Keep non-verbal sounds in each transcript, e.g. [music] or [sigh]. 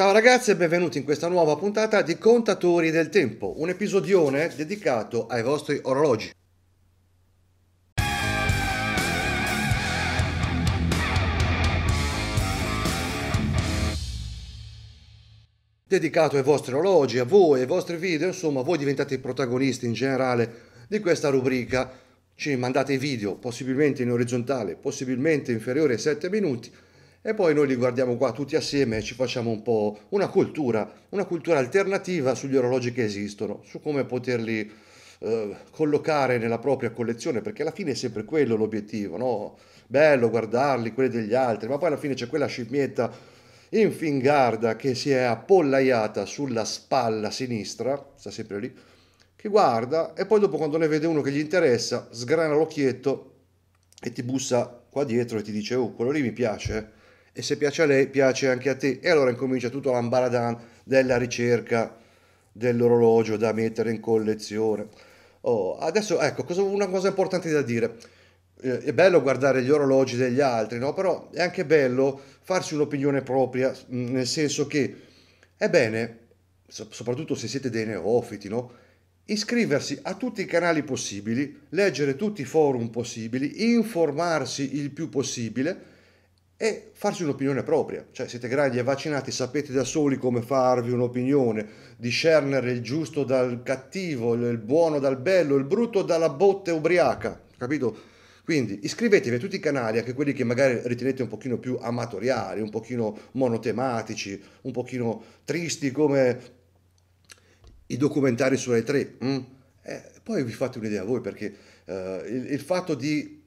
Ciao ragazzi e benvenuti in questa nuova puntata di Contatori del Tempo, un episodione dedicato ai vostri orologi. Dedicato ai vostri orologi, a voi, ai vostri video, insomma, voi diventate i protagonisti in generale di questa rubrica. Ci mandate i video, possibilmente in orizzontale, possibilmente inferiore ai 7 minuti, e poi noi li guardiamo qua tutti assieme e ci facciamo un po' una cultura, una cultura alternativa sugli orologi che esistono, su come poterli eh, collocare nella propria collezione, perché alla fine è sempre quello l'obiettivo, no? Bello guardarli, quelli degli altri, ma poi alla fine c'è quella scimmietta infingarda che si è appollaiata sulla spalla sinistra, sta sempre lì, che guarda e poi dopo quando ne vede uno che gli interessa, sgrana l'occhietto e ti bussa qua dietro e ti dice, oh, quello lì mi piace, eh e se piace a lei piace anche a te e allora incomincia tutto l'ambaradan della ricerca dell'orologio da mettere in collezione oh, adesso ecco una cosa importante da dire eh, è bello guardare gli orologi degli altri no? però è anche bello farsi un'opinione propria mm, nel senso che è bene soprattutto se siete dei neofiti no? iscriversi a tutti i canali possibili leggere tutti i forum possibili informarsi il più possibile e farsi un'opinione propria, cioè siete grandi e vaccinati, sapete da soli come farvi un'opinione, discernere il giusto dal cattivo, il buono dal bello, il brutto dalla botte ubriaca, capito? Quindi iscrivetevi a tutti i canali, anche quelli che magari ritenete un pochino più amatoriali, un pochino monotematici, un pochino tristi come i documentari su Rai 3 Mm? Eh, poi vi fate un'idea voi perché eh, il, il fatto di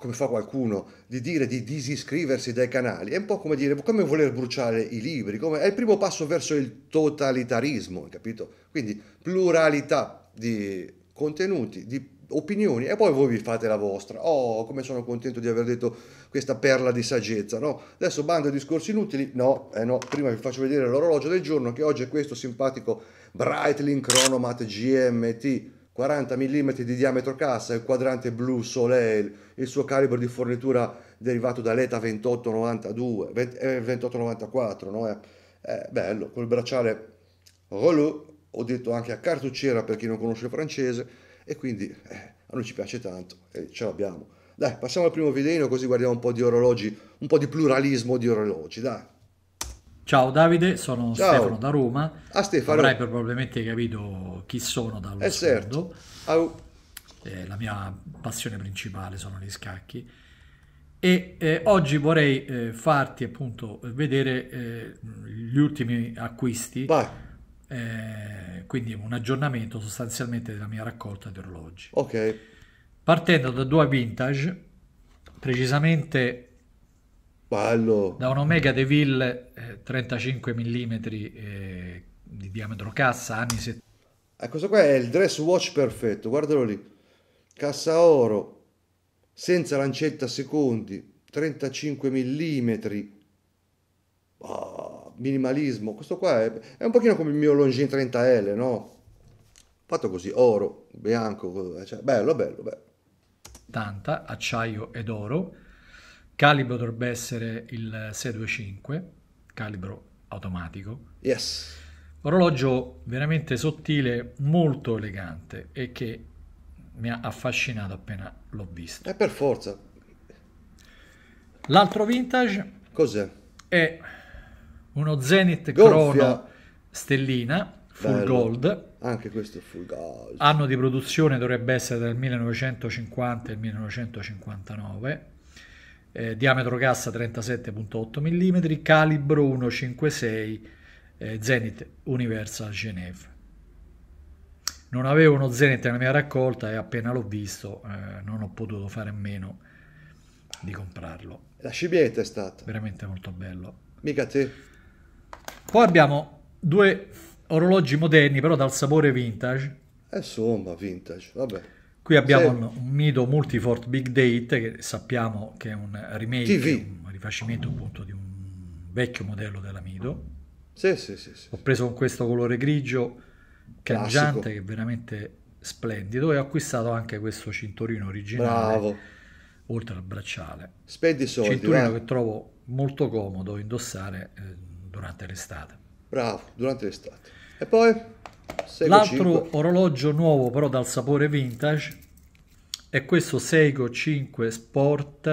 come fa qualcuno, di dire di disiscriversi dai canali, è un po' come dire, come voler bruciare i libri, come, è il primo passo verso il totalitarismo, capito? Quindi pluralità di contenuti, di opinioni e poi voi vi fate la vostra. Oh, come sono contento di aver detto questa perla di saggezza, no? Adesso bando ai discorsi inutili, no, eh no, prima vi faccio vedere l'orologio del giorno che oggi è questo simpatico Breitling Chronomat GMT 40 mm di diametro cassa, il quadrante blu Soleil, il suo calibro di fornitura derivato dall'ETA 2892, 20, eh, 2894, no? È, eh. è eh, bello, col bracciale Rolou, ho detto anche a cartucciera per chi non conosce il francese, e quindi eh, a noi ci piace tanto e ce l'abbiamo. Dai, passiamo al primo video così guardiamo un po' di orologi, un po' di pluralismo di orologi, dai. Ciao Davide, sono Ciao. Stefano da Roma. A ah, Stefano. Avrai probabilmente capito chi sono dallo eh, certo. eh, la mia passione principale sono gli scacchi. E eh, oggi vorrei eh, farti appunto vedere eh, gli ultimi acquisti. Eh, quindi un aggiornamento sostanzialmente della mia raccolta di orologi. Ok. Partendo da due vintage, precisamente Ballo. Da un Omega Deville eh, 35 mm eh, di diametro cassa, anni 70. Ah, questo qua è il dress watch perfetto, guardalo lì. Cassa oro, senza lancetta secondi, 35 mm. Oh, minimalismo. Questo qua è, è, un pochino come il mio Longin 30L, no? Fatto così, oro, bianco, eh, cioè, bello, bello, bello. 80, acciaio ed oro calibro dovrebbe essere il 625, calibro automatico. Yes. Orologio veramente sottile, molto elegante e che mi ha affascinato appena l'ho visto. È eh, per forza. L'altro vintage Cos'è? è uno Zenith Gonfia. Stellina Full Bello. Gold. Anche questo è Full Gold. Anno di produzione dovrebbe essere dal 1950 al 1959 eh, diametro cassa 37.8 mm, calibro 156 eh, Zenith Universal Geneve. Non avevo uno Zenith nella mia raccolta e appena l'ho visto eh, non ho potuto fare a meno di comprarlo. La scimmietta è stata. Veramente molto bello. Mica te. Poi abbiamo due orologi moderni però dal sapore vintage. Eh, insomma, vintage, vabbè. Qui abbiamo un, un Mido Multifort Big Date che sappiamo che è un remake, TV. un rifacimento appunto di un vecchio modello della Mido. Sì, sì, sì, sì. Ho preso con questo colore grigio cangiante che è veramente splendido e ho acquistato anche questo cinturino originale. Bravo. Oltre al bracciale. Spendi soldi. Cinturino bravo. Eh. che trovo molto comodo indossare eh, durante l'estate. Bravo, durante l'estate. E poi? Seiko L'altro 5. orologio nuovo però dal sapore vintage è questo Seiko 5 Sport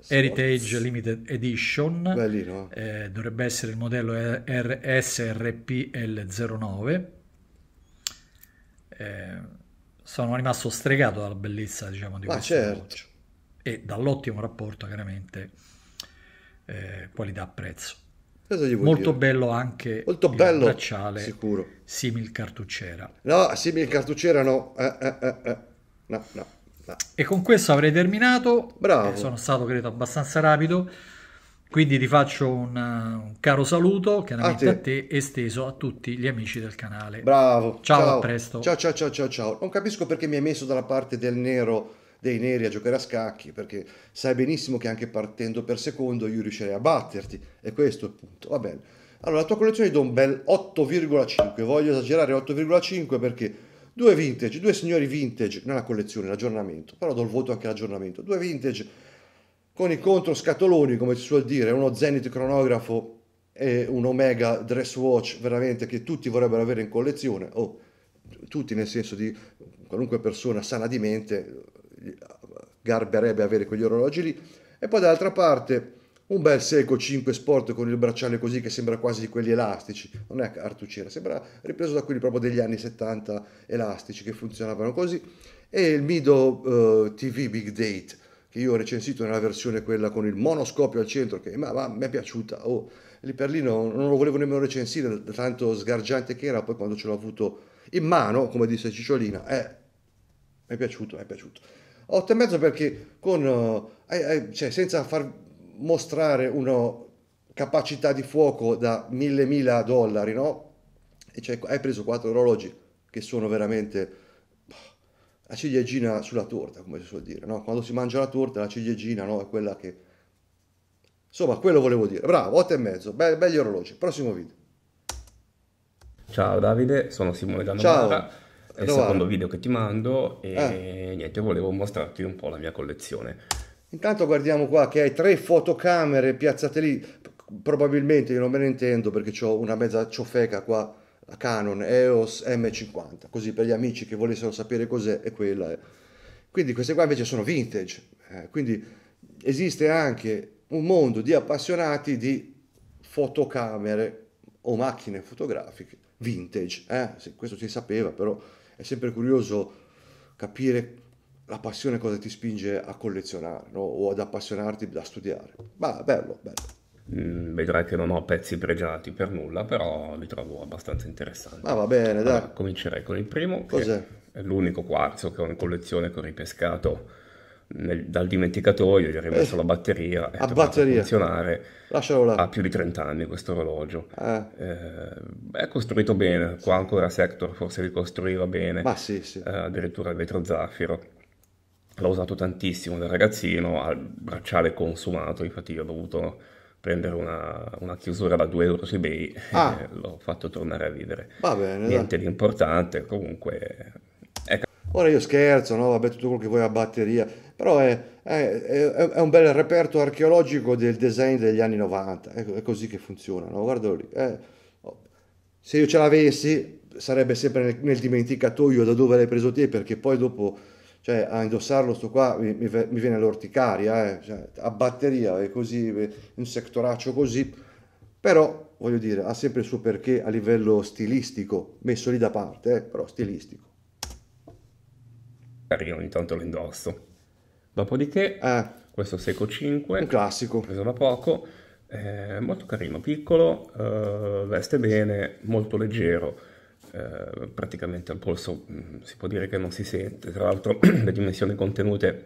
Sports. Heritage Limited Edition. Bellino. Eh, dovrebbe essere il modello RSRPL09. Eh, sono rimasto stregato dalla bellezza diciamo, di Ma ah, questo certo. orologio e dall'ottimo rapporto chiaramente eh, qualità-prezzo. Molto dire? bello anche Molto bello, bracciale sicuro. simil cartucciera. No, simil cartucciera no. Eh, eh, eh, eh, no, no, no. E con questo avrei terminato. Bravo. Eh, sono stato, credo, abbastanza rapido. Quindi ti faccio un, un caro saluto, chiaramente a te. a te, esteso a tutti gli amici del canale. Bravo. Ciao, ciao. a presto. ciao, ciao, ciao, ciao. Non capisco perché mi hai messo dalla parte del nero dei neri a giocare a scacchi, perché sai benissimo che anche partendo per secondo io riuscirei a batterti, e questo è il punto. Va bene. Allora, la tua collezione gli do un bel 8,5, voglio esagerare 8,5 perché due vintage, due signori vintage, non la collezione, l'aggiornamento, però do il voto anche all'aggiornamento, due vintage con i contro scatoloni, come si suol dire, uno Zenith cronografo e un Omega dress watch veramente che tutti vorrebbero avere in collezione, o oh, tutti nel senso di qualunque persona sana di mente garberebbe avere quegli orologi lì. E poi dall'altra parte un bel Seiko 5 Sport con il bracciale così che sembra quasi di quelli elastici, non è cartucciera, sembra ripreso da quelli proprio degli anni 70 elastici che funzionavano così. E il Mido uh, eh, TV Big Date che io ho recensito nella versione quella con il monoscopio al centro, che ma, ma mi è piaciuta, oh, lì per lì non, non lo volevo nemmeno recensire, da tanto sgargiante che era, poi quando ce l'ho avuto in mano, come disse Cicciolina, eh, mi è piaciuto, mi è piaciuto. 8 e mezzo perché con, eh, cioè senza far mostrare una capacità di fuoco da mille mila dollari, no? E cioè hai preso quattro orologi che sono veramente la ciliegina sulla torta, come si suol dire, no? Quando si mangia la torta, la ciliegina, no? È quella che... Insomma, quello volevo dire. Bravo, 8 e mezzo, Be- belli orologi. Prossimo video. Ciao Davide, sono Simone Dannomara. Ciao è il secondo video che ti mando e eh. niente, volevo mostrarti un po' la mia collezione. Intanto guardiamo qua che hai tre fotocamere piazzate lì, probabilmente io non me ne intendo perché ho una mezza ciofeca qua, la Canon EOS M50, così per gli amici che volessero sapere cos'è è quella. Eh. Quindi queste qua invece sono vintage, eh, quindi esiste anche un mondo di appassionati di fotocamere o macchine fotografiche vintage, eh? questo si sapeva però è sempre curioso capire la passione cosa ti spinge a collezionare no? o ad appassionarti da studiare. Ma bello, bello. Mm, vedrai che non ho pezzi pregiati per nulla, però li trovo abbastanza interessanti. Ma va bene, dai. comincerei con il primo, Cos'è? è l'unico quarzo che ho in collezione che ho ripescato nel, dal dimenticatoio, gli ho rimesso eh, la batteria, è a batteria. funzionare. Lascialo là. Ha più di 30 anni questo orologio. Eh. Eh, è costruito bene, qua ancora Sector forse li costruiva bene. Ma sì, sì. Eh, addirittura il vetro zaffiro. L'ho usato tantissimo da ragazzino, al bracciale consumato, infatti io ho dovuto prendere una, una chiusura da 2 euro su eBay ah. e [laughs] l'ho fatto tornare a vivere. Va bene. Niente dai. di importante, comunque... Ecco. Ora io scherzo, no? Vabbè, tutto quello che vuoi a batteria però è, è, è, è un bel reperto archeologico del design degli anni 90, ecco, è, così che funziona, no? guardalo lì. Eh, se io ce l'avessi sarebbe sempre nel, nel dimenticatoio da dove l'hai preso te, perché poi dopo cioè, a indossarlo sto qua mi, mi, mi viene l'orticaria, eh, cioè, a batteria è così, un sectoraccio così, però voglio dire, ha sempre il suo perché a livello stilistico, messo lì da parte, eh, però stilistico. Io ogni tanto lo indosso. Dopodiché ah, questo Seco 5, un classico, preso da poco, eh, molto carino, piccolo, eh, veste bene, molto leggero, eh, praticamente al polso mm, si può dire che non si sente, tra l'altro [clears throat] le dimensioni contenute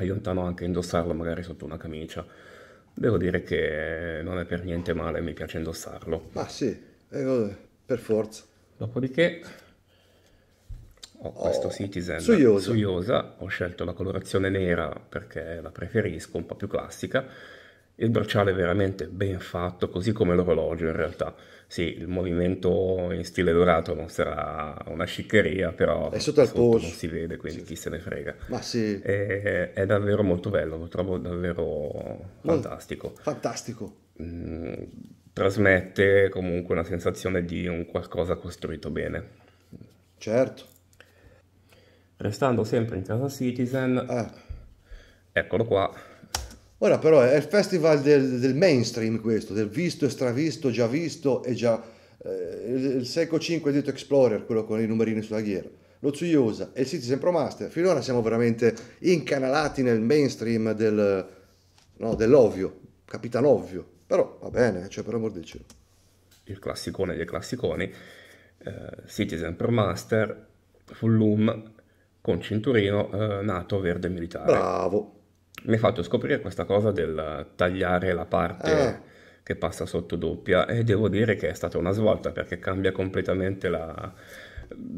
aiutano anche a indossarlo magari sotto una camicia. Devo dire che non è per niente male, mi piace indossarlo. Ah sì, eh, per forza. Dopodiché ho oh, questo oh, Citizen suiosa. suiosa. ho scelto la colorazione nera perché la preferisco, un po' più classica, il bracciale è veramente ben fatto, così come l'orologio in realtà. Sì, il movimento in stile dorato non sarà una sciccheria, però è sotto al polso. non si vede, quindi sì. chi se ne frega. Ma sì. È, è davvero molto bello, lo trovo davvero fantastico. fantastico. Mm, trasmette comunque una sensazione di un qualcosa costruito bene. Certo restando sempre in casa Citizen, ah. eccolo qua. Ora però è il festival del, del, mainstream questo, del visto e stravisto, già visto e già... Eh, il secco 5 detto Explorer, quello con i numerini sulla ghiera, lo Tsuyosa e il Citizen Pro Master, finora siamo veramente incanalati nel mainstream del, no, dell'ovvio, capitano ovvio, però va bene, eh, cioè per amor del cielo. Il classicone dei classiconi, eh, Citizen Pro Master, Full Loom, con cinturino eh, nato verde militare. Bravo. Mi ha fatto scoprire questa cosa del tagliare la parte ah. che passa sotto doppia e devo dire che è stata una svolta perché cambia completamente la,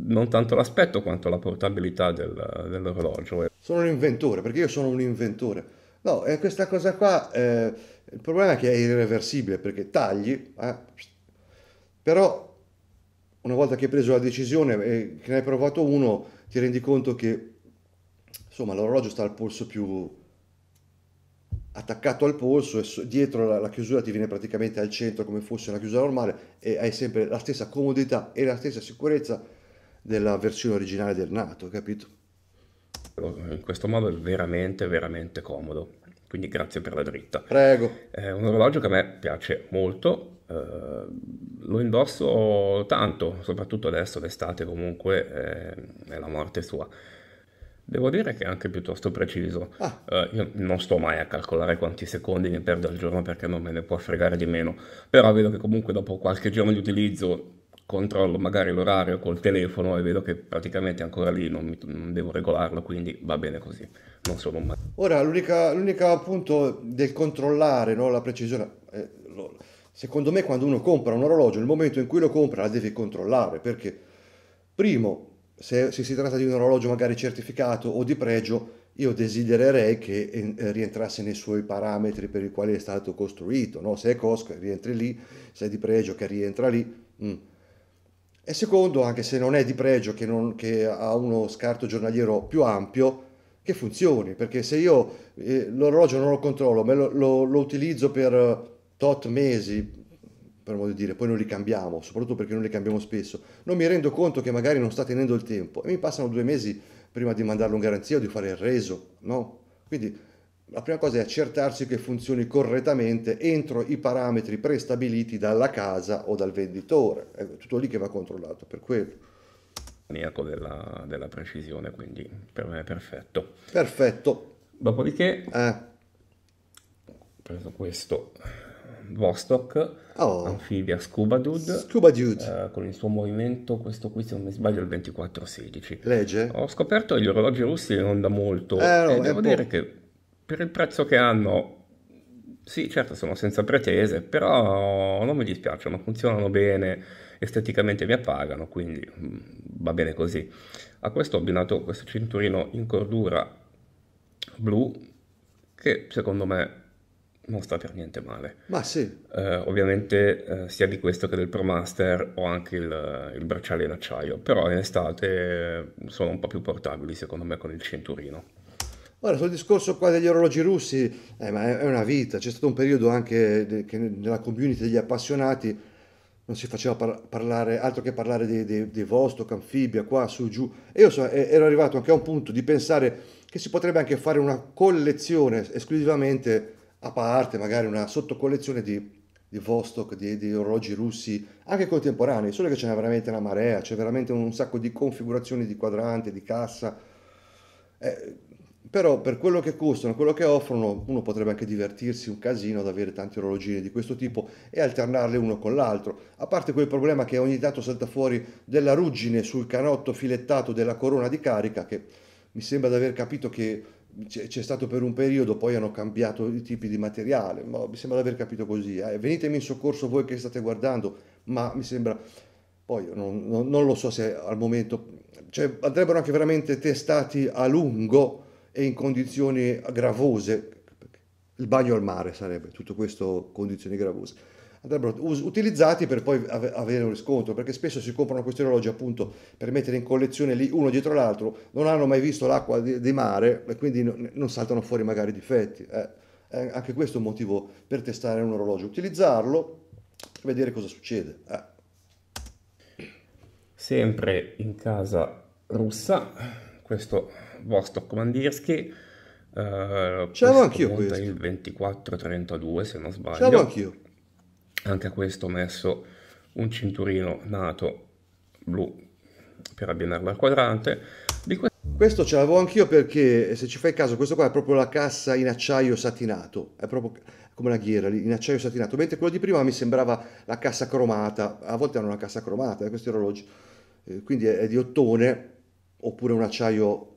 non tanto l'aspetto quanto la portabilità del, dell'orologio. Sono un inventore, perché io sono un inventore. No, eh, questa cosa qua, eh, il problema è che è irreversibile, perché tagli, eh, però una volta che hai preso la decisione e eh, che ne hai provato uno, ti rendi conto che insomma l'orologio sta al polso più attaccato al polso e dietro la, la, chiusura ti viene praticamente al centro come fosse una chiusura normale e hai sempre la stessa comodità e la stessa sicurezza della versione originale del nato capito in questo modo è veramente veramente comodo quindi grazie per la dritta prego è eh, un orologio che a me piace molto eh, lo indosso tanto, soprattutto adesso d'estate comunque è, eh, è la morte sua. Devo dire che è anche piuttosto preciso. Ah. Uh, io non sto mai a calcolare quanti secondi mi perdo al giorno perché non me ne può fregare di meno. Però vedo che comunque dopo qualche giorno di utilizzo controllo magari l'orario col telefono e vedo che praticamente ancora lì non, mi, non devo regolarlo, quindi va bene così. Non sono mai. Ora, l'unica, l'unica appunto del controllare no, la precisione. Eh, lo Secondo me quando uno compra un orologio, nel momento in cui lo compra la devi controllare, perché primo, se, se si tratta di un orologio magari certificato o di pregio, io desidererei che eh, rientrasse nei suoi parametri per i quali è stato costruito, no? se è COSC rientri lì, se è di pregio che rientra lì. Mm. E secondo, anche se non è di pregio, che, non, che, ha uno scarto giornaliero più ampio, che funzioni, perché se io eh, l'orologio non lo controllo, lo, lo, lo, utilizzo per tot mesi, per modo di dire, poi non li cambiamo, soprattutto perché non li cambiamo spesso, non mi rendo conto che magari non sta tenendo il tempo e mi passano due mesi prima di mandarlo in garanzia o di fare il reso, no? Quindi la prima cosa è accertarsi che funzioni correttamente entro i parametri prestabiliti dalla casa o dal venditore, è tutto lì che va controllato, per quello. Maniaco della, della precisione, quindi per me è perfetto. Perfetto. Dopodiché, eh. preso questo, Vostok, oh. anfibia Scuba Dude, Scuba Dude. Eh, con il suo movimento, questo qui se non mi sbaglio è il 2416. Legge? Ho scoperto che gli orologi russi non da molto eh, no, e devo dire che per il prezzo che hanno sì, certo, sono senza pretese, però non mi dispiacciono, funzionano bene, esteticamente mi appagano, quindi mm, va bene così. A questo ho abbinato questo cinturino in cordura blu che secondo me non sta per niente male. Ma sì. Eh, ovviamente eh, sia di questo che del Pro Master ho anche il, il bracciale in acciaio, però in estate eh, sono un po' più portabili secondo me con il cinturino. Ora, sul discorso qua degli orologi russi, eh, ma è una vita, c'è stato un periodo anche che nella community degli appassionati non si faceva par- parlare altro che parlare di, di, di Vostok, Anfibia, qua su giù. E io so, ero arrivato anche a un punto di pensare che si potrebbe anche fare una collezione esclusivamente a parte magari una sottocollezione di, di Vostok, di, di, orologi russi, anche contemporanei, solo che c'è veramente una marea, c'è veramente un, sacco di configurazioni di quadrante, di cassa. Eh, però per quello che costano, quello che offrono, uno potrebbe anche divertirsi un casino ad avere tanti orologini di questo tipo e alternarle uno con l'altro. A parte quel problema che ogni tanto salta fuori della ruggine sul canotto filettato della corona di carica, che mi sembra di aver capito che c'è stato per un periodo, poi hanno cambiato i tipi di materiale, ma mi sembra di aver capito così. Eh. Venitemi in soccorso voi che state guardando, ma mi sembra... Poi non, non, non lo so se al momento... Cioè, andrebbero anche veramente testati a lungo e in condizioni gravose. Il bagno al mare sarebbe, tutto questo condizioni gravose andrebbero us- utilizzati per poi ave- avere un riscontro, perché spesso si comprano questi orologi appunto per mettere in collezione lì uno dietro l'altro, non hanno mai visto l'acqua di, di mare e quindi non, non saltano fuori magari difetti. Eh, eh, anche questo è un motivo per testare un orologio, utilizzarlo e vedere cosa succede. Eh. Sempre in casa russa, questo vostro Komandirsky. Uh, eh, C'avevo anch'io questo. Il 2432, se non sbaglio. C'avevo anch'io anche a questo ho messo un cinturino nato blu per abbinarlo al quadrante questo... questo ce l'avevo anch'io perché se ci fai caso questo qua è proprio la cassa in acciaio satinato è proprio come la ghiera in acciaio satinato mentre quello di prima mi sembrava la cassa cromata a volte hanno una cassa cromata eh, questi orologi eh, quindi è di ottone oppure un acciaio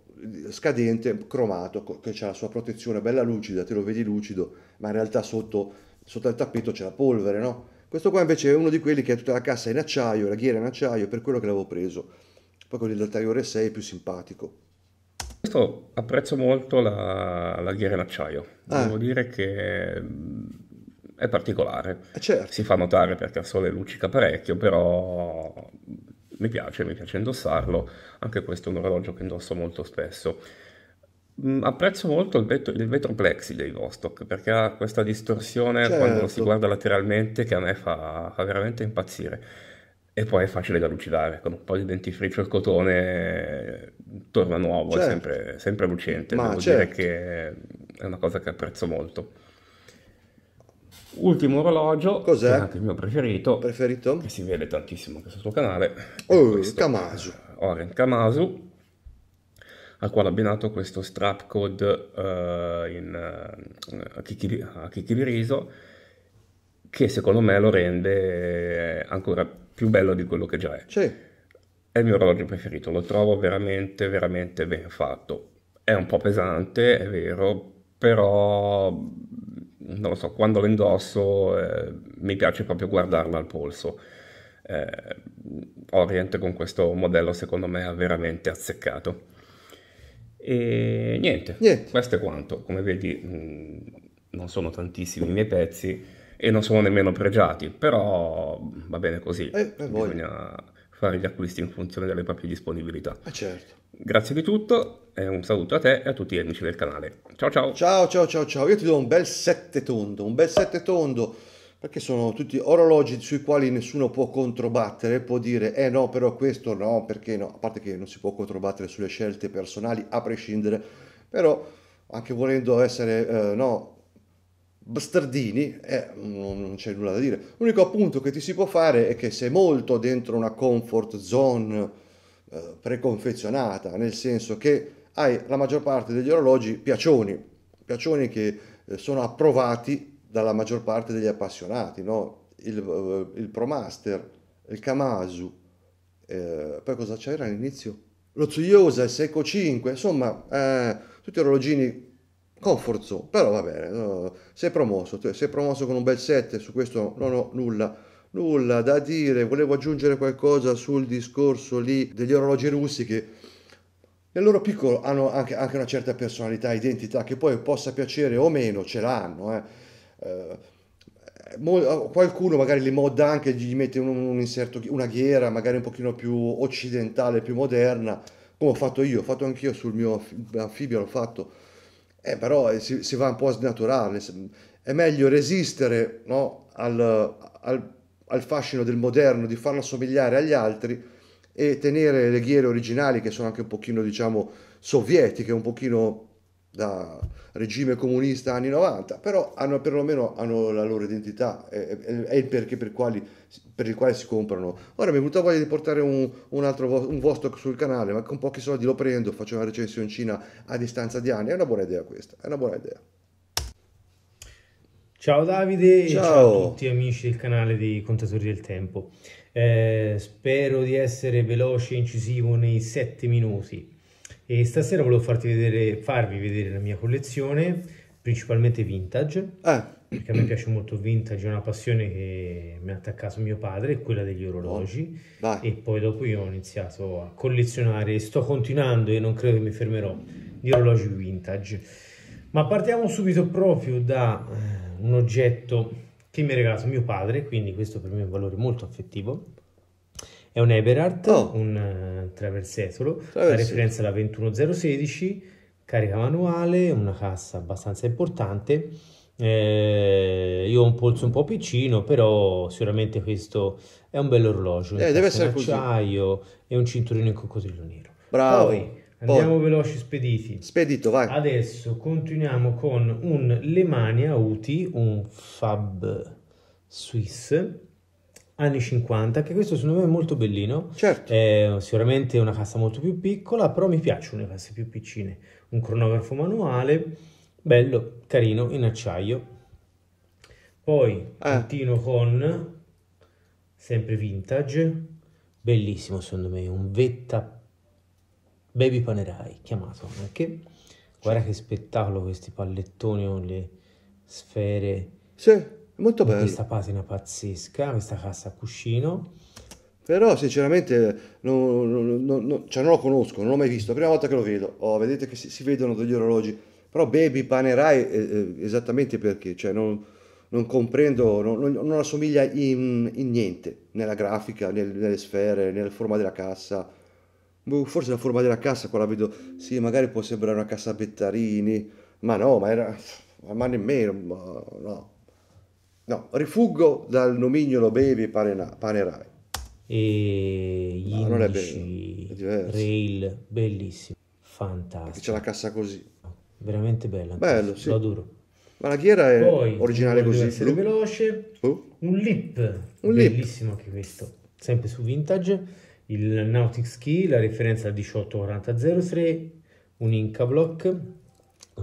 scadente cromato che ha la sua protezione bella lucida te lo vedi lucido ma in realtà sotto sotto al tappeto c'è la polvere, no? Questo qua invece è uno di quelli che ha tutta la cassa in acciaio, la ghiera in acciaio, per quello che l'avevo preso. Poi con il Deltariore 6 è più simpatico. Questo apprezzo molto la, la ghiera in acciaio. Ah. Devo dire che mm, è particolare. Eh certo. Si fa notare perché al sole luccica parecchio, però mi piace, mi piace indossarlo. Anche questo è un orologio che indosso molto spesso. Mm, apprezzo molto il vetro, il vetro plexi dei Vostok perché ha questa distorsione certo. quando si certo. guarda lateralmente che a me fa, fa, veramente impazzire e poi è facile da lucidare con un po' di dentifricio il cotone eh, torna nuovo certo. è sempre, sempre lucente Ma devo certo. dire che è una cosa che apprezzo molto ultimo orologio cos'è? anche il mio preferito, preferito? che si vede tantissimo anche sul suo canale oh, Kamasu eh, Oren Kamasu al quale ho abbinato questo strap code eh, in, eh, a, chicchi, a chicchi di riso che secondo me lo rende eh, ancora più bello di quello che già è. Sì. È il mio orologio preferito, lo trovo veramente, veramente ben fatto. È un po' pesante, è vero, però non lo so, quando lo indosso eh, mi piace proprio guardarlo al polso. Eh, Orient con questo modello secondo me ha veramente azzeccato. E niente, niente. questo è quanto. Come vedi, mh, mm, non sono tantissimi i miei pezzi e non sono nemmeno pregiati, però va bene così. Eh, eh, Bisogna fare gli acquisti in funzione delle proprie disponibilità. Eh certo. Grazie di tutto e un saluto a te e a tutti gli amici del canale. Ciao ciao. Ciao ciao ciao ciao. Io ti do un bel sette tondo, un bel sette tondo perché sono tutti orologi sui quali nessuno può controbattere, può dire eh no, però questo no, perché no, a parte che non si può controbattere sulle scelte personali a prescindere, però anche volendo essere eh, no, bastardini, eh, non c'è nulla da dire. L'unico appunto che ti si può fare è che sei molto dentro una comfort zone eh, preconfezionata, nel senso che hai la maggior parte degli orologi piacioni, piacioni che eh, sono approvati dalla maggior parte degli appassionati, no? il, eh, il Promaster, il Kamasu, eh, poi cosa c'era all'inizio? Lo Tsuyosa, il Seco 5, insomma, eh, tutti orologini comfort zone, però va bene, no, sei promosso, sei promosso con un bel set, su questo non ho nulla, nulla da dire, volevo aggiungere qualcosa sul discorso lì degli orologi russi che nel loro piccolo hanno anche, anche una certa personalità, identità, che poi possa piacere o meno, ce l'hanno, eh eh, oh, qualcuno magari li modda anche, gli mette un, un inserto, una ghiera magari un pochino più occidentale, più moderna, come ho fatto io, ho fatto anch'io sul mio anfibio, l'ho fatto, eh, però eh, si, si, va un po' a snaturare, è meglio resistere no, al, al, al, fascino del moderno, di farlo somigliare agli altri e tenere le ghiere originali che sono anche un pochino, diciamo, sovietiche, un pochino da regime comunista anni 90, però hanno perlomeno hanno la loro identità, è, il perché per, quali, per, il quale si comprano. Ora mi è venuta voglia di portare un, un altro un vostok sul canale, ma con pochi soldi lo prendo, faccio una recensioncina a distanza di anni, è una buona idea questa, è una buona idea. Ciao Davide ciao. ciao a tutti amici del canale di Contatori del Tempo. Eh, spero di essere veloce e incisivo nei sette minuti e stasera volevo farti vedere, farvi vedere la mia collezione, principalmente vintage, ah. perché a me piace molto vintage, è una passione che mi ha attaccato mio padre, quella degli orologi, oh. e poi dopo io ho iniziato a collezionare, sto continuando e non credo che mi fermerò, di orologi vintage. Ma partiamo subito proprio da eh, un oggetto che mi ha regalato mio padre, quindi questo per me è un valore molto affettivo, è un Eberhardt, oh. un eh, traversetolo, la referenza alla 21016, carica manuale, una cassa abbastanza importante. Eh, io ho un polso un po' piccino, però sicuramente questo è un bell'orologio. Eh, deve essere acciaio e un cinturino in coccodrillo nero. Bravo. Poi, Andiamo Poi. veloci, spediti. Spedito, vai. Adesso continuiamo con un Lemania UTI, un Fab Swiss anni 50, che questo secondo me è molto bellino. Certo. È sicuramente una cassa molto più piccola, però mi piacciono le casse più piccine. Un cronografo manuale, bello, carino, in acciaio. Poi eh. continuo con sempre vintage, bellissimo secondo me, un Vetta Baby Panerai chiamato anche. Guarda che spettacolo questi pallettoni con le sfere. Sì molto bello. Questa patina pazzesca, questa cassa a cuscino. Però sinceramente non, non, non, cioè non lo conosco, non l'ho mai visto, è la prima volta che lo vedo. Oh, vedete che si, si vedono degli orologi. Però Baby Panerai eh, eh esattamente perché, cioè non, comprendo, non, assomiglia in, in, niente, nella grafica, nel, nelle sfere, nella forma della cassa. Boh, forse la forma della cassa qua la vedo, sì, magari può sembrare una cassa Bettarini, ma no, ma era, ma nemmeno, ma no. No, rifuggo dal nomignolo Baby panerai. E gli no, non è bello, è rail, bellissimo, fantastico. C'è la cassa così. Veramente bella. Bello, sì. Lo adoro. Ma la ghiera è Poi, originale così. Essere veloce. Uh. Un lip. Un bellissimo lip. anche questo. Sempre su vintage. Il Nautic Ski, la referenza al 18403, un Inca Block.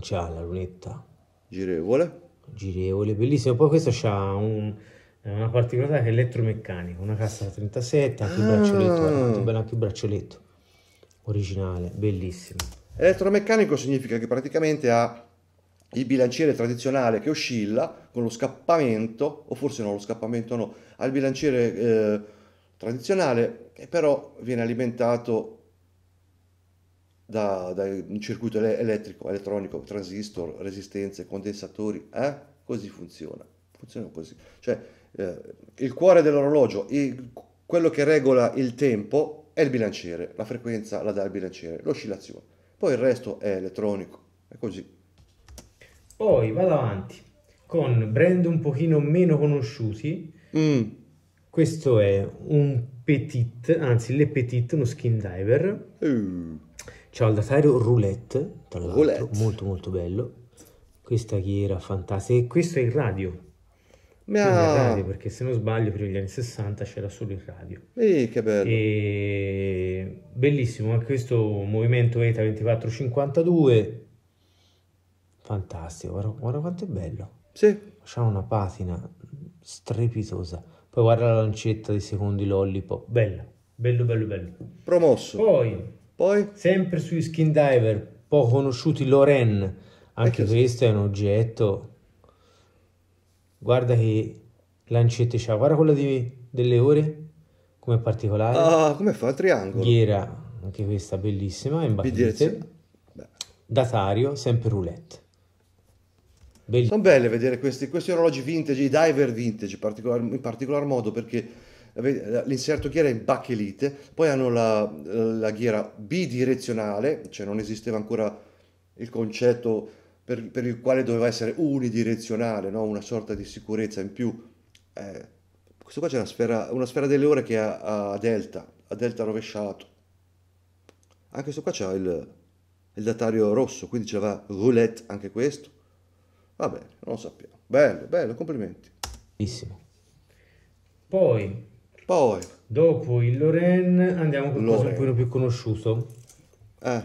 C'ha la lunetta. Girevole girevole, bellissimo. Poi questo ha un, eh, una particolarità che è elettromeccanico, una cassa 37, anche ah. il braccioletto, bello anche il braccioletto originale, bellissimo. Elettromeccanico significa che praticamente ha il bilanciere tradizionale che oscilla con lo scappamento, o forse non lo scappamento no, ha il bilanciere eh, tradizionale che però viene alimentato da, da un circuito elettrico, elettronico, transistor, resistenze, condensatori, eh? così funziona, funziona così. Cioè eh, il cuore dell'orologio, il, quello che regola il tempo è il bilanciere, la frequenza la dà il bilanciere, l'oscillazione, poi il resto è elettronico, è così. Poi vado avanti con brand un pochino meno conosciuti. Mm. Questo è un petit, anzi le petit, uno skin diver. Mm c'è il datario roulette, tra l'altro, roulette. molto molto bello. Questa ghiera fantastica. E questo è in radio. Ma... Radio, perché se non sbaglio prima degli anni 60 c'era solo il radio. Ehi, che bello. E... Bellissimo anche questo movimento ETA 2452. Fantastico, guarda, guarda quanto è bello. Sì. C'ha una patina strepitosa. Poi guarda la lancetta di secondi Lollipop. Bella, bello, bello, bello. Promosso. Poi poi? Sempre sui skin diver, poco conosciuti, Loren, anche Perché questo è un oggetto. Guarda che lancette c'ha, guarda quella di, delle ore, come particolare. Ah, come fa il triangolo? Ghiera, anche questa bellissima, imbattibile. Datario, sempre roulette. Bell- Sono belle vedere questi, questi orologi vintage, i diver vintage particolar, in particolar modo perché l'inserto ghiera in bacchelite, poi hanno la, la ghiera bidirezionale, cioè non esisteva ancora il concetto per, per il quale doveva essere unidirezionale, no? una sorta di sicurezza in più. Eh, questo qua c'è una sfera, una sfera delle ore che ha a delta, a delta rovesciato. Anche questo qua c'è il, il datario rosso, quindi c'è la roulette anche questo. Va bene, non lo sappiamo. Bello, bello, complimenti. Bellissimo. Poi poi, dopo il Loren andiamo con qualcosa un pochino più conosciuto. Eh.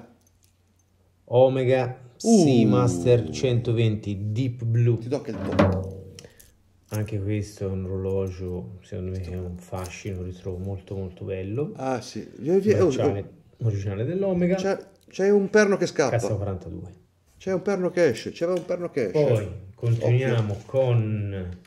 Omega uh. Seamaster 120 Deep Blue. Ti do anche il top. Anche questo è un orologio, secondo me è un fascino, ritrovo molto molto bello. Ah sì, oh, bracciale oh, oh. originale dell'Omega. C'è un perno che scappa. Cassa 42. C'è un perno che esce, c'era un perno che esce. Poi continuiamo Occhio. con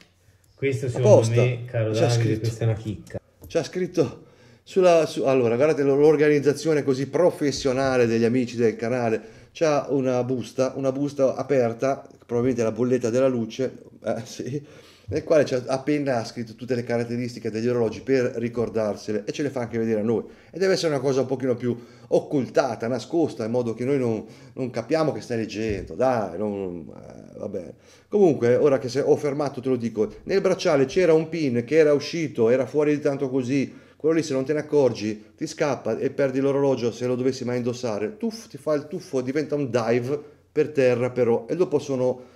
questo secondo Apposta. me, caro Davide, questa è una chicca c'ha scritto sulla... Su, allora, guardate l'organizzazione così professionale degli amici del canale, c'ha una busta, una busta aperta, probabilmente la bolletta della luce, eh, sì, nel quale c'è appena scritto tutte le caratteristiche degli orologi per ricordarsele e ce le fa anche vedere a noi. E deve essere una cosa un pochino più occultata, nascosta, in modo che noi non, non capiamo che stai leggendo. Dai, non, eh, va bene. Comunque, ora che se ho fermato te lo dico, nel bracciale c'era un pin che era uscito, era fuori di tanto così, quello lì se non te ne accorgi ti scappa e perdi l'orologio se lo dovessi mai indossare. Tuff, ti fa il tuffo, diventa un dive per terra però e dopo sono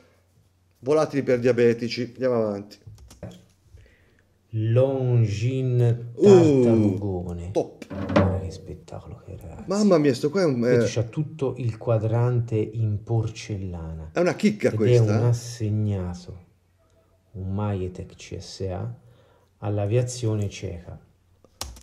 volatili per diabetici. Andiamo avanti. Longin tartarugone. Uh, top. che spettacolo che era. Mamma mia, sto qua è un... Eh... C'ha tutto il quadrante in porcellana. È una chicca questa. è un eh? assegnato, un Maietec CSA, all'aviazione cieca.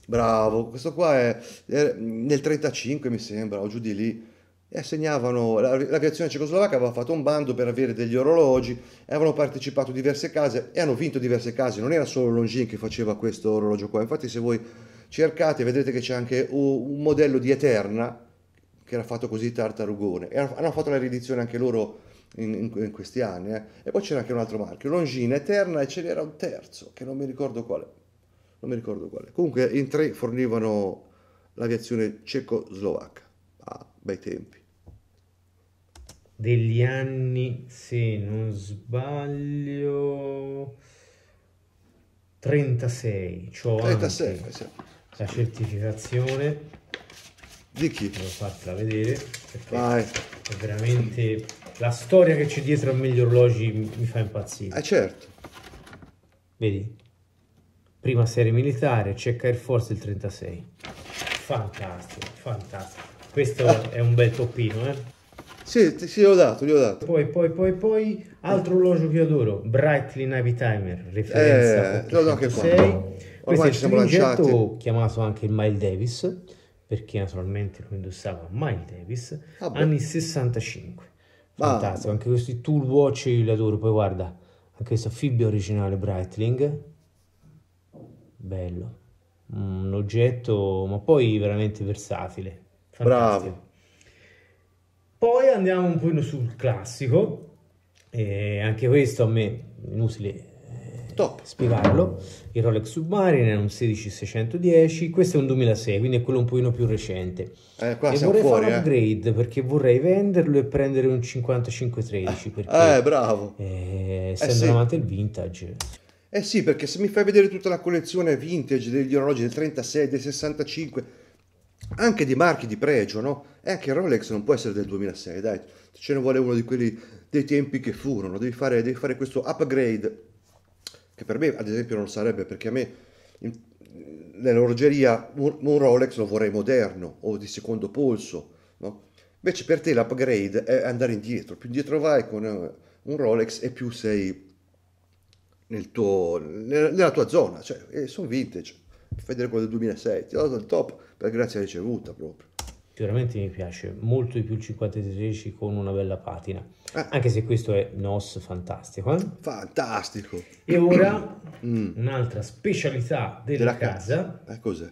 Bravo, questo qua è, è nel 35 mi sembra, o giù di lì e assegnavano, l'aviazione cecoslovacca aveva fatto un bando per avere degli orologi e avevano partecipato diverse case e hanno vinto diverse case, non era solo Longin che faceva questo orologio qua, infatti se voi cercate vedrete che c'è anche un modello di Eterna che era fatto così tartarugone e hanno fatto la riedizione anche loro in, in, questi anni eh. e poi c'era anche un altro marchio, Longines, Eterna e ce n'era un terzo che non mi ricordo quale, non mi ricordo quale, comunque in tre fornivano l'aviazione cecoslovacca bei tempi. Degli anni, se non sbaglio, 36. C'ho 36, sì. la certificazione. Di chi? L'ho fatta vedere. Vai. È veramente... La storia che c'è dietro a Meglio orologi mi fa impazzire. Eh certo. Vedi? Prima serie militare, c'è Air Force il 36. Fantastico, fantastico. Questo è un bel toppino, eh. Sì, sì, ho dato, gli ho dato. Poi, poi, poi, poi, altro orologio che adoro, Brightly Navy Timer, referenza eh, l'ho anche qua. Ormai Questo è un oggetto chiamato anche il Mile Davis, perché naturalmente lo indossava Miles Davis, ah, anni 65. Ah. Fantastico, ah, anche questi tool watch io li adoro, poi guarda, anche questa fibbia originale Brightling, bello, mm, un oggetto ma poi veramente versatile Fantastico. Bravo. Poi andiamo un po' sul classico, eh, anche questo a me inutile eh, Top. spiegarlo. Il Rolex Submarine è un 16610, questo è un 2006, quindi è quello un po' più recente. Eh, e vorrei fuori, fare un eh. upgrade perché vorrei venderlo e prendere un 5513. Ah, perché, eh, bravo! Eh, eh essendo sì. amante il vintage. Eh sì, perché se mi fai vedere tutta la collezione vintage degli orologi del 36, del 65 anche di marchi di pregio, no? E anche il Rolex non può essere del 2006, dai, ce ne vuole uno di quelli dei tempi che furono, devi fare, devi fare questo upgrade, che per me ad esempio non sarebbe, perché a me in, nell'orologeria un, un, Rolex lo vorrei moderno o di secondo polso, no? Invece per te l'upgrade è andare indietro, più indietro vai con eh, un Rolex e più sei nel tuo, nella tua zona, cioè eh, sono vintage vedere quello del 2006, ti ho dato il top per grazia ricevuta proprio. Sicuramente mi piace molto di più il 53 con una bella patina, ah. anche se questo è NOS fantastico. Eh? Fantastico! E ora [clears throat] mm. un'altra specialità della, della casa. Eh, cos'è?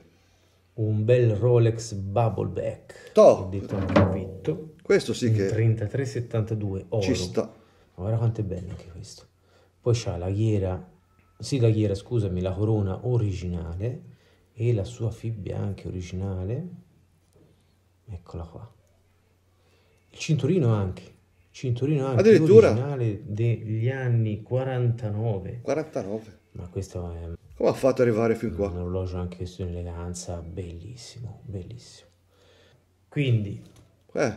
Un bel Rolex bubble Bubbleback. Top! Detto capito. Questo sì che... 33,72 oro. Ci sta. Guarda quanto è bello anche questo. Poi c'ha la ghiera, sì la ghiera scusami, la corona originale e la sua fibbia anche originale, eccola qua. Il cinturino anche, il cinturino anche originale degli anni 49. 49. Ma questo è... Come ha fatto arrivare fin qua? Un orologio anche questo in eleganza, bellissimo, bellissimo. Quindi, eh.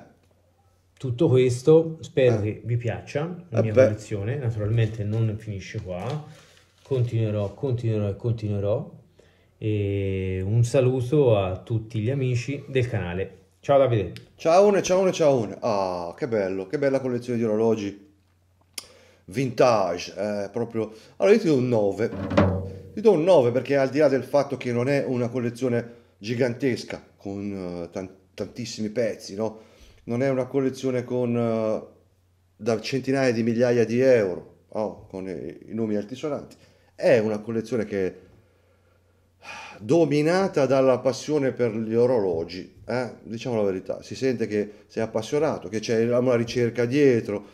tutto questo spero eh. che vi piaccia la eh mia beh. collezione, naturalmente non finisce qua, continuerò, continuerò e continuerò e un saluto a tutti gli amici del canale. Ciao Davide. Ciao, ciao, ciao. Ah, che bello, che bella collezione di orologi. Vintage, eh, proprio. Allora io ti do un 9. Ti do un 9 perché al di là del fatto che non è una collezione gigantesca con uh, tantissimi pezzi, no? Non è una collezione con uh, da centinaia di migliaia di euro, oh, con i, i nomi altisonanti. È una collezione che dominata dalla passione per gli orologi, eh? diciamo la verità, si sente che sei appassionato, che c'è una ricerca dietro,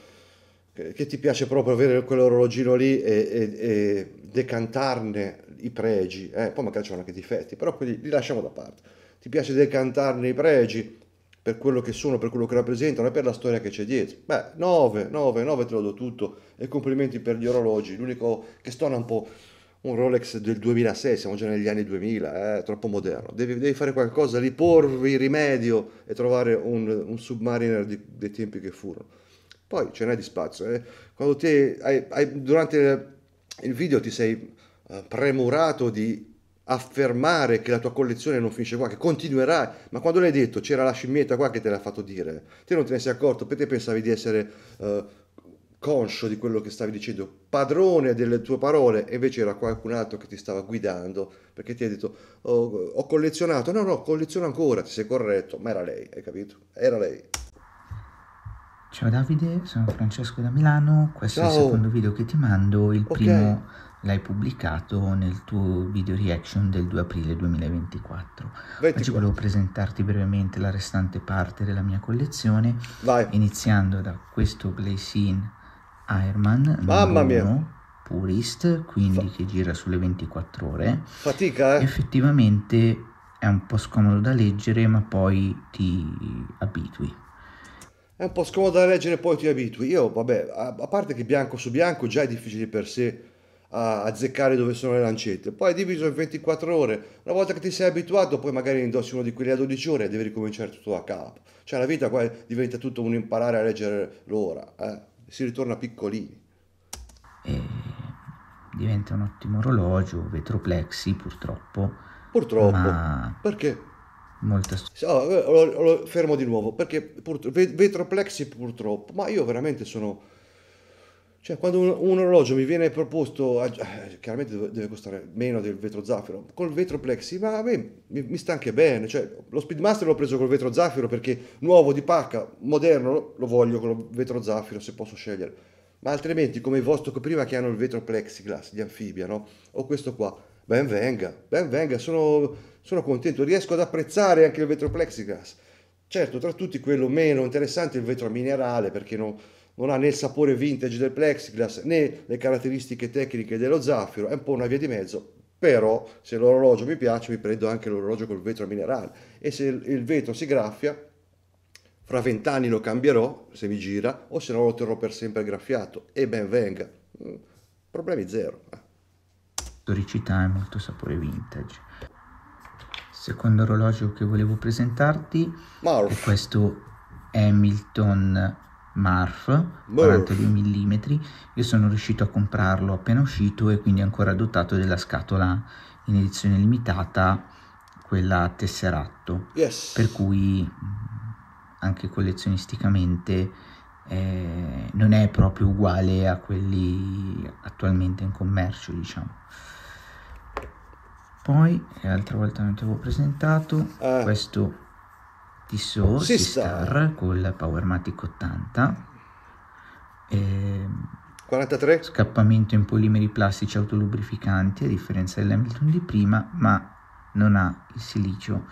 che, che ti piace proprio avere quell'orologino lì e, e, e decantarne i pregi, eh? poi magari c'è anche difetti, però quelli li lasciamo da parte, ti piace decantarne i pregi per quello che sono, per quello che rappresentano e per la storia che c'è dietro. Beh, 9, 9, 9 te lo do tutto e complimenti per gli orologi, l'unico che stona un po' un Rolex del 2006, siamo già negli anni 2000, è eh, troppo moderno. Devi, devi, fare qualcosa, riporvi rimedio e trovare un, un submariner di, dei tempi che furono. Poi ce n'è di spazio. Eh. Quando ti hai, hai, durante il video ti sei eh, premurato di affermare che la tua collezione non finisce qua, che continuerai, ma quando l'hai detto c'era la scimmietta qua che te l'ha fatto dire, te non te ne sei accorto perché pensavi di essere eh, conscio di quello che stavi dicendo, padrone delle tue parole, e invece era qualcun altro che ti stava guidando perché ti ha detto oh, ho collezionato, no no, colleziono ancora, ti sei corretto, ma era lei, hai capito? Era lei. Ciao Davide, sono Francesco da Milano, questo Ciao. è il secondo video che ti mando, il okay. primo l'hai pubblicato nel tuo video reaction del 2 aprile 2024. 24. Oggi volevo presentarti brevemente la restante parte della mia collezione, Vai. iniziando da questo play scene Iron Man. Mamma mia! purist, quindi Fa- che gira sulle 24 ore. Fatica, eh? Effettivamente è un po' scomodo da leggere, ma poi ti abitui. È un po' scomodo da leggere, poi ti abitui. Io, vabbè, a, a parte che bianco su bianco già è difficile per sé a azzeccare dove sono le lancette. Poi è diviso in 24 ore. Una volta che ti sei abituato, poi magari indossi uno di quelli a 12 ore e devi ricominciare tutto da capo. Cioè la vita qua diventa tutto un imparare a leggere l'ora. Eh? si ritorna piccolini. E eh, diventa un ottimo orologio, vetroplexi purtroppo. Purtroppo, ma... perché? Molta... Oh, fermo di nuovo, perché pur... vetroplexi purtroppo, ma io veramente sono cioè, quando un, un, orologio mi viene proposto, ah, eh, chiaramente deve, costare meno del vetro zaffiro, col vetro plexi, ma a me mi, mi sta anche bene. Cioè, lo Speedmaster l'ho preso col vetro zaffiro perché nuovo di pacca, moderno, lo voglio col vetro zaffiro se posso scegliere. Ma altrimenti, come i Vostok prima che hanno il vetro plexiglass di anfibia, no? Ho questo qua. Ben venga, ben venga, sono, sono contento, riesco ad apprezzare anche il vetro plexiglass. Certo, tra tutti quello meno interessante è il vetro minerale perché non non ha né il sapore vintage del plexiglass né le caratteristiche tecniche dello zaffiro, è un po' una via di mezzo, però se l'orologio mi piace mi prendo anche l'orologio col vetro minerale e se il vetro si graffia fra vent'anni lo cambierò se mi gira o se no lo terrò per sempre graffiato e ben venga, mm, problemi zero. Eh. Storicità e molto sapore vintage secondo orologio che volevo presentarti Marf. è questo Hamilton Marf 42 mm, io sono riuscito a comprarlo appena uscito e quindi ancora dotato della scatola in edizione limitata, quella tesseratto, yes. per cui mm, anche collezionisticamente eh, non è proprio uguale a quelli attualmente in commercio, diciamo. Poi, che l'altra volta non ti avevo presentato, ah. questo Tissot Sistar col Powermatic 80 e ehm, 43 scappamento in polimeri plastici autolubrificanti a differenza dell'Hamilton di prima ma non ha il silicio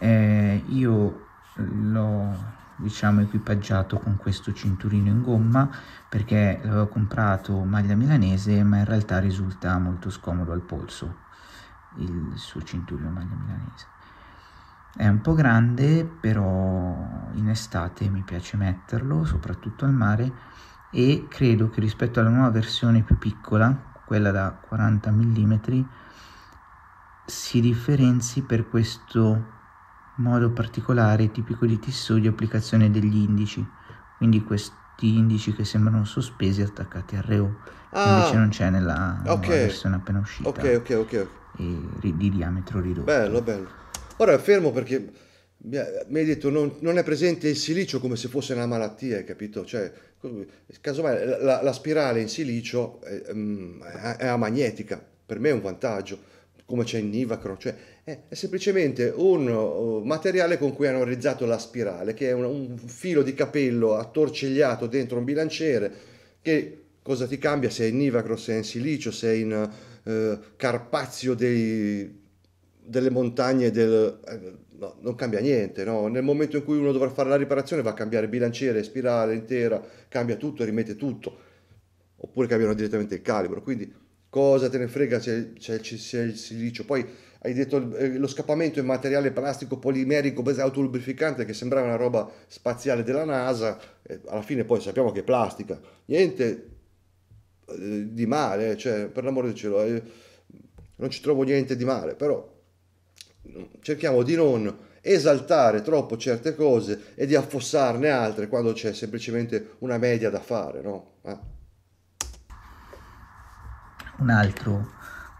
eh, io l'ho diciamo equipaggiato con questo cinturino in gomma perché l'avevo comprato maglia milanese ma in realtà risulta molto scomodo al polso il suo cinturino maglia milanese è un po' grande, però in estate mi piace metterlo, soprattutto al mare, e credo che rispetto alla nuova versione più piccola, quella da 40 mm, si differenzi per questo modo particolare tipico di Tissot di applicazione degli indici, quindi questi indici che sembrano sospesi attaccati al reo, ah, invece non c'è nella okay. versione appena uscita. Ok, ok, ok. okay. E di diametro ridotto. Bello, bello. Ora fermo perché mi hai detto non, non, è presente il silicio come se fosse una malattia, hai capito? Cioè, casomai la, la spirale in silicio mm, è, è amagnetica, per me è un vantaggio, come c'è in Nivacron, cioè è, è semplicemente un uh, materiale con cui hanno realizzato la spirale, che è un, un filo di capello attorcigliato dentro un bilanciere, che cosa ti cambia se è in Nivacron, se è in silicio, se è in uh, carpazio dei delle montagne del... Eh, no, non cambia niente, no? Nel momento in cui uno dovrà fare la riparazione va a cambiare bilanciere, spirale intera, cambia tutto, rimette tutto, oppure cambiano direttamente il calibro, quindi cosa te ne frega se c'è, il silicio. Poi hai detto eh, lo scappamento in materiale plastico polimerico base autolubrificante che sembrava una roba spaziale della NASA, eh, alla fine poi sappiamo che è plastica, niente di male, cioè per l'amore del cielo, non ci trovo niente di male, però cerchiamo di non esaltare troppo certe cose e di affossarne altre quando c'è semplicemente una media da fare, no? Eh? Un altro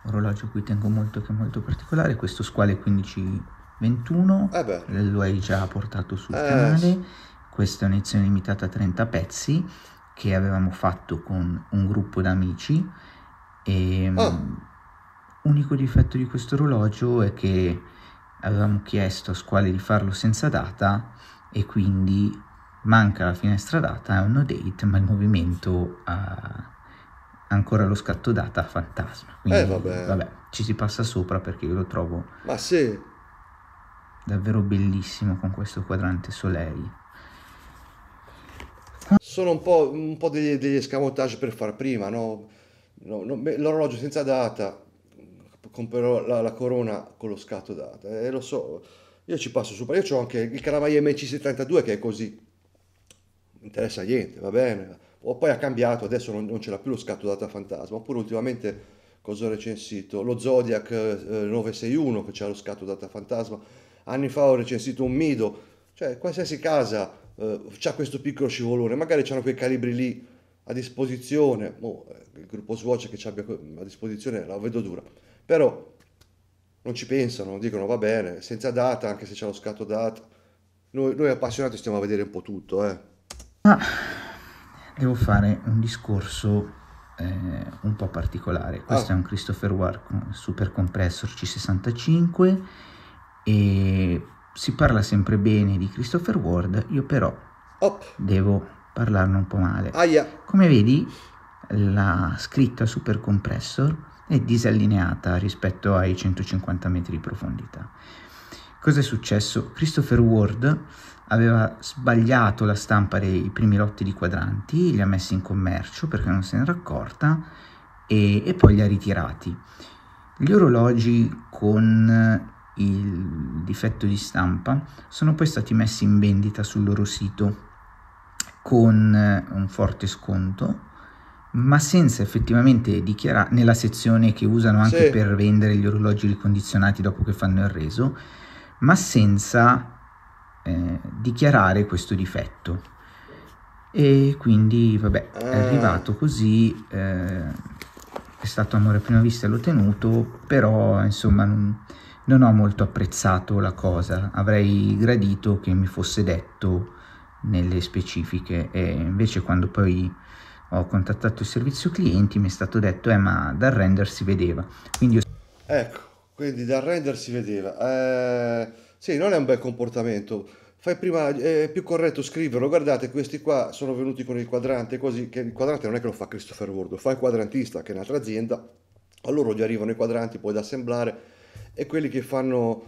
orologio a cui tengo molto che è molto particolare è questo Squale 1521, eh lo hai già portato sul eh, canale, questa è un'edizione limitata a 30 pezzi che avevamo fatto con un gruppo d'amici e... Ehm, oh ah. Unico difetto di questo orologio è che avevamo chiesto a Squale di farlo senza data e quindi manca la finestra data, è un no date, ma il movimento ha ancora lo scatto data fantasma. Quindi, eh vabbè. vabbè, ci si passa sopra perché io lo trovo... Ma sì! Davvero bellissimo con questo quadrante Soleil. Sono un po', un po degli, degli escamotage per far prima, no? No, no, l'orologio senza data comprerò la, la corona con lo scatto data e eh, lo so, io ci passo sopra, io ho anche il caravaggio MC72 che è così, non interessa niente, va bene, o poi ha cambiato, adesso non, non ce l'ha più lo scatto data fantasma, oppure ultimamente cosa ho recensito? Lo Zodiac eh, 961 eh, che c'ha lo scatto data fantasma, anni fa ho recensito un Mido, cioè qualsiasi casa eh, ha questo piccolo scivolone, magari hanno quei calibri lì a disposizione, oh, il gruppo Swatch che ci abbia a disposizione la vedo dura però non ci pensano, dicono va bene, senza data, anche se c'è lo scatto data. Noi, noi appassionati stiamo a vedere un po' tutto. Eh. Ma devo fare un discorso eh, un po' particolare. Questo ah. è un Christopher War Super Compressor C65 e si parla sempre bene di Christopher Ward, io però Op. devo parlarne un po' male. Aia. Come vedi, la scritta Super Compressor è disallineata rispetto ai 150 metri di profondità. Cosa è successo? Christopher Ward aveva sbagliato la stampa dei primi lotti di quadranti, li ha messi in commercio perché non se ne era accorta e, e poi li ha ritirati. Gli orologi con il difetto di stampa sono poi stati messi in vendita sul loro sito con un forte sconto ma senza effettivamente dichiarare nella sezione che usano anche sì. per vendere gli orologi ricondizionati dopo che fanno il reso, ma senza eh, dichiarare questo difetto. E quindi, vabbè, è eh. arrivato così, eh, è stato amore a prima vista, l'ho tenuto, però insomma non, non ho molto apprezzato la cosa, avrei gradito che mi fosse detto nelle specifiche e invece quando poi ho contattato il servizio clienti, mi è stato detto, eh ma dal render si vedeva. Quindi io... Ecco, quindi dal render si vedeva. Eh, sì, non è un bel comportamento. Fai prima, è più corretto scriverlo, guardate questi qua sono venuti con il quadrante, così che il quadrante non è che lo fa Christopher Ward, lo fa il quadrantista che è un'altra azienda, a loro gli arrivano i quadranti poi da assemblare e quelli che fanno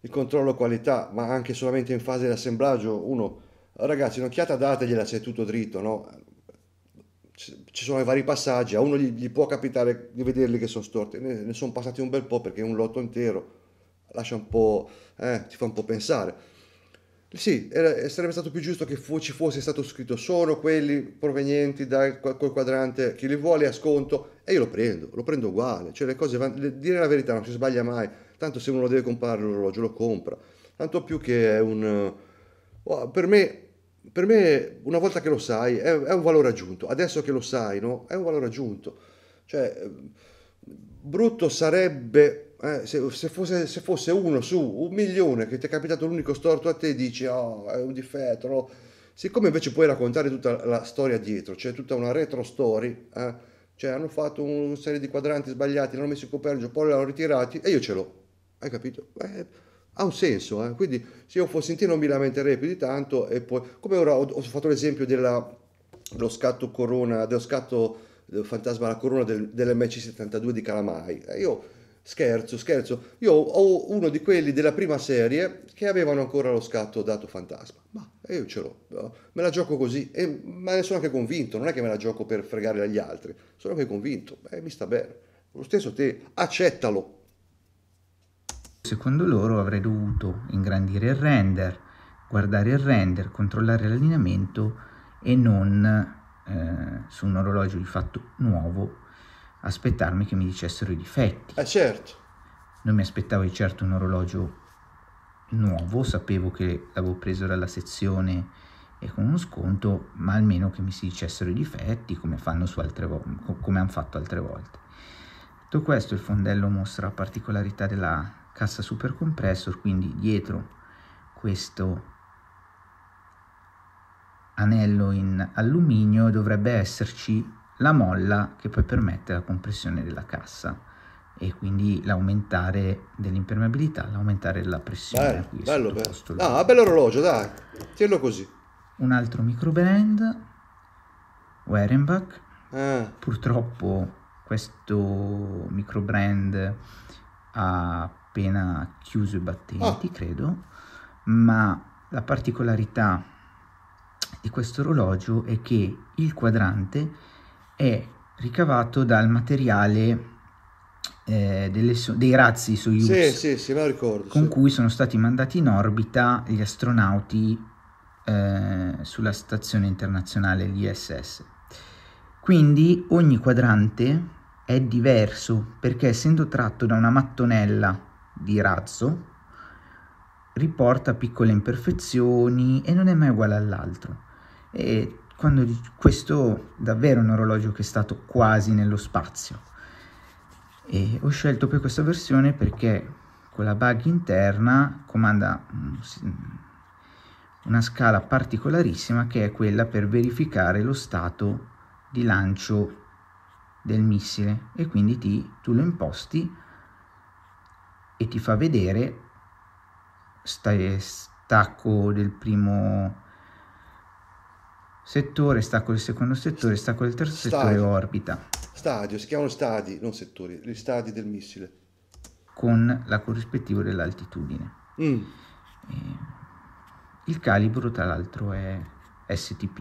il controllo qualità, ma anche solamente in fase di assemblaggio, uno, ragazzi un'occhiata dategliela se è tutto dritto, no? ci sono i vari passaggi, a uno gli, gli può capitare di vederli che sono storti, ne, ne sono passati un bel po' perché un lotto intero, lascia un po', eh, ti fa un po' pensare. Sì, era, sarebbe stato più giusto che fu, ci fosse stato scritto solo quelli provenienti da quel quadrante, chi li vuole a sconto, e io lo prendo, lo prendo uguale, cioè le cose, le, dire la verità non si sbaglia mai, tanto se uno lo deve comprare l'orologio lo compra, tanto più che è un... Oh, per me per me una volta che lo sai è, è un valore aggiunto, adesso che lo sai no? è un valore aggiunto, cioè ehm, brutto sarebbe eh, se, se, fosse, se, fosse, uno su un milione che ti è capitato l'unico storto a te e dici oh è un difetto, no? siccome invece puoi raccontare tutta la storia dietro, c'è cioè tutta una retro story, eh? cioè hanno fatto una serie di quadranti sbagliati, l'hanno messo in coperchio, poi l'hanno ritirati e io ce l'ho, hai capito? Eh, ha un senso, eh? quindi se io fossi in te non mi lamenterei più di tanto e poi, come ora ho, ho fatto l'esempio della, dello scatto corona, dello scatto del fantasma alla corona del, dell'MC72 di Calamai, eh, io scherzo, scherzo, io ho uno di quelli della prima serie che avevano ancora lo scatto dato fantasma, ma eh, io ce l'ho, no? me la gioco così, e, ma ne sono anche convinto, non è che me la gioco per fregare agli altri, sono anche convinto, eh, mi sta bene, lo stesso te, accettalo. Secondo loro avrei dovuto ingrandire il render, guardare il render, controllare l'allineamento e non eh, su un orologio di fatto nuovo aspettarmi che mi dicessero i difetti. Ah certo. Non mi aspettavo di certo un orologio nuovo, sapevo che l'avevo preso dalla sezione e con uno sconto, ma almeno che mi si dicessero i difetti come, fanno su altre vo- come hanno fatto altre volte. Tutto questo il fondello mostra la particolarità della cassa super compressor quindi dietro questo anello in alluminio dovrebbe esserci la molla che poi permette la compressione della cassa e quindi l'aumentare dell'impermeabilità, l'aumentare della pressione. Dai, bello, bello. Ah, bello orologio, dai, tienilo così. Un altro micro brand Werenbach. Eh. Purtroppo questo micro brand ha appena chiuso i battenti, oh. credo, ma la particolarità di questo orologio è che il quadrante è ricavato dal materiale eh, so- dei razzi Soyuz sì, sì, sì, ricordo, con cui sono stati mandati in orbita gli astronauti eh, sulla stazione internazionale ISS. Quindi ogni quadrante è diverso perché essendo tratto da una mattonella di razzo riporta piccole imperfezioni e non è mai uguale all'altro. E quando questo davvero è un orologio che è stato quasi nello spazio. E ho scelto poi questa versione perché con la bug interna comanda una scala particolarissima che è quella per verificare lo stato di lancio del missile e quindi ti, tu lo imposti e ti fa vedere eh, stacco del primo settore, stacco del secondo settore, stacco del terzo stadio. settore orbita. Stadio, si chiamano stadi, non settori, gli stadi del missile. Con la corrispettiva dell'altitudine. Mm. Eh, il calibro tra l'altro è STP.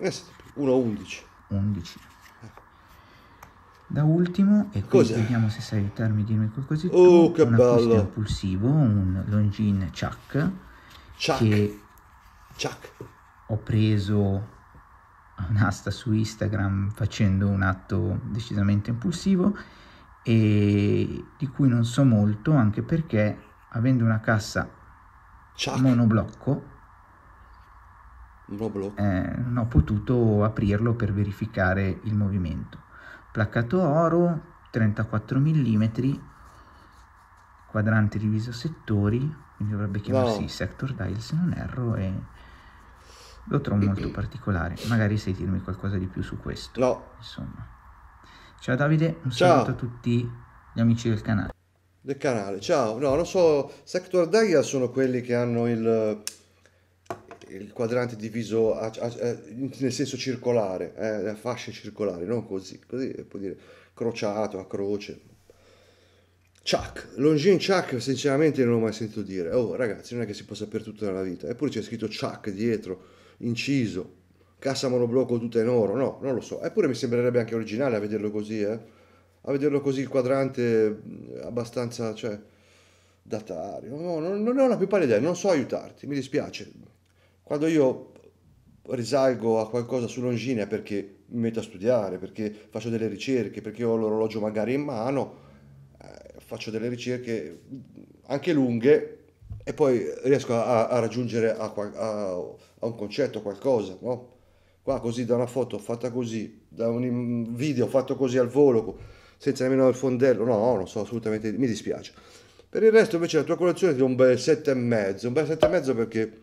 STP 1 11. Da ultimo, e così vediamo se sai aiutarmi a dirmi qualcosa di oh, che un bello. impulsivo, un Longin Chuck, Chuck. che Chuck. ho preso un'asta su Instagram facendo un atto decisamente impulsivo e di cui non so molto anche perché avendo una cassa Chuck. monoblocco eh, non ho potuto aprirlo per verificare il movimento placcato oro 34 mm quadrante diviso settori quindi dovrebbe chiamarsi no. sector dial se non erro e lo trovo molto particolare magari sai dirmi qualcosa di più su questo no insomma ciao Davide un ciao. saluto a tutti gli amici del canale del canale ciao no non so sector dial sono quelli che hanno il il quadrante diviso a, a, a, nel senso circolare, eh, a fasce circolari, non così, così puoi dire crociato, a croce. Chuck, Longin Chuck sinceramente non l'ho mai sentito dire, oh ragazzi non è che si può sapere tutto nella vita, eppure c'è scritto Chuck dietro, inciso, cassa monoblocco tutta in oro, no, non lo so, eppure mi sembrerebbe anche originale a vederlo così, eh? a vederlo così il quadrante abbastanza, cioè, datario, no, non, non ho la più pallida idea, non so aiutarti, mi dispiace, quando io risalgo a qualcosa su Longinia perché mi metto a studiare, perché faccio delle ricerche, perché ho l'orologio magari in mano, eh, faccio delle ricerche mm, anche lunghe e poi riesco a, a raggiungere a, a, a, un concetto, qualcosa, no? Qua così da una foto fatta così, da un video fatto così al volo, senza nemmeno il fondello, no, non so assolutamente, mi dispiace. Per il resto invece la tua colazione è di un bel 7,5, un bel 7,5 perché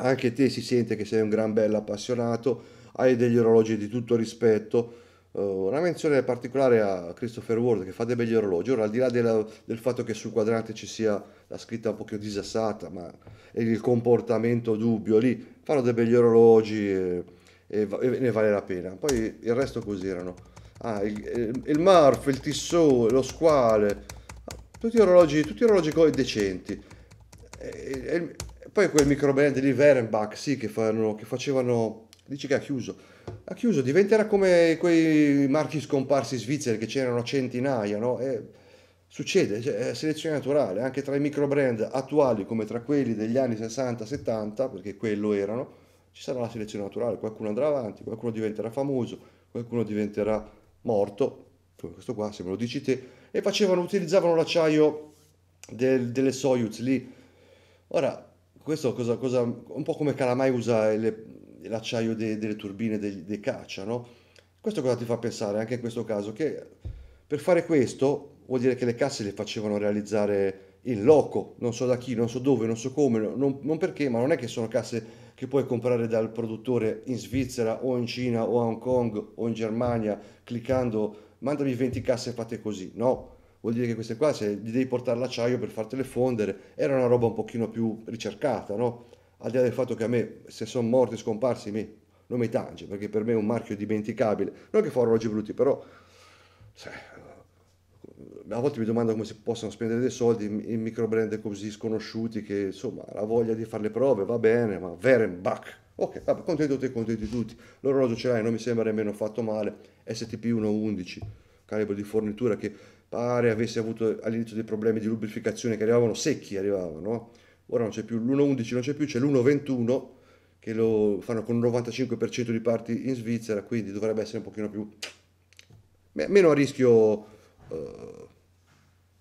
anche te si sente che sei un gran bello appassionato, hai degli orologi di tutto rispetto. Eh, una menzione particolare a Christopher Ward che fa dei begli orologi. Ora, al di là della, del fatto che sul quadrante ci sia la scritta un po' disassata, ma il comportamento dubbio lì, fanno dei begli orologi e, e, e, ne vale la pena. Poi il resto cos'erano? Ah, il, il, eh, il Marf, il Tissot, lo Squale, tutti orologi, tutti orologi decenti. E, eh, poi quel microbrand di Verenbach, sì, che, fanno, che facevano, dice che ha chiuso, ha chiuso, diventerà come quei marchi scomparsi svizzeri che c'erano centinaia, no? E succede, cioè, è selezione naturale, anche tra i microbrand attuali come tra quelli degli anni 60-70, perché quello erano, ci sarà la selezione naturale, qualcuno andrà avanti, qualcuno diventerà famoso, qualcuno diventerà morto, come questo qua, se me lo dici te, e facevano, utilizzavano l'acciaio del, delle Soyuz lì. Ora, questo cosa, cosa, un po' come Calamai usa il, l'acciaio de, delle turbine dei, dei caccia, no? Questo cosa ti fa pensare anche in questo caso? Che per fare questo vuol dire che le casse le facevano realizzare in loco, non so da chi, non so dove, non so come, non, non perché, ma non è che sono casse che puoi comprare dal produttore in Svizzera o in Cina o a Hong Kong o in Germania cliccando mandami 20 casse fatte così. No, vuol dire che queste qua se gli devi portare l'acciaio per fartele fondere, era una roba un pochino più ricercata, no? Al di là del fatto che a me, se sono morti e scomparsi, mi, non mi tange, perché per me è un marchio dimenticabile. Non che fa orologi brutti, però se, a volte mi domando come si possano spendere dei soldi in microbrand così sconosciuti che insomma la voglia di fare le prove va bene, ma Verenbach, ok, vabbè, contento te, contenti tutti. L'orologio ce l'hai, non mi sembra nemmeno fatto male, STP 111, calibro di fornitura che pare avesse avuto all'inizio dei problemi di lubrificazione che arrivavano secchi, arrivavano, ora non c'è più l'1.11, non c'è più, c'è l'1.21 che lo fanno con il 95% di parti in Svizzera, quindi dovrebbe essere un pochino più meno a rischio eh,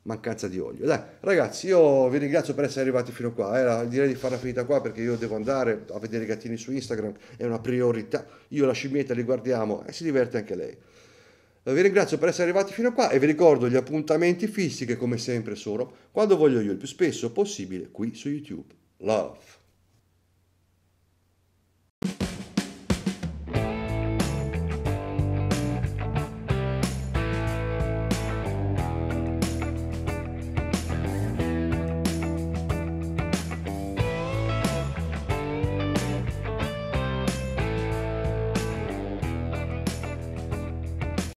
mancanza di olio. Dai, ragazzi, io vi ringrazio per essere arrivati fino qua. Era, eh, direi di farla finita qua perché io devo andare a vedere i gattini su Instagram, è una priorità. Io la scimmietta li guardiamo e si diverte anche lei. Vi ringrazio per essere arrivati fino a qua e vi ricordo gli appuntamenti fissi che come sempre sono quando voglio io il più spesso possibile qui su YouTube. Love!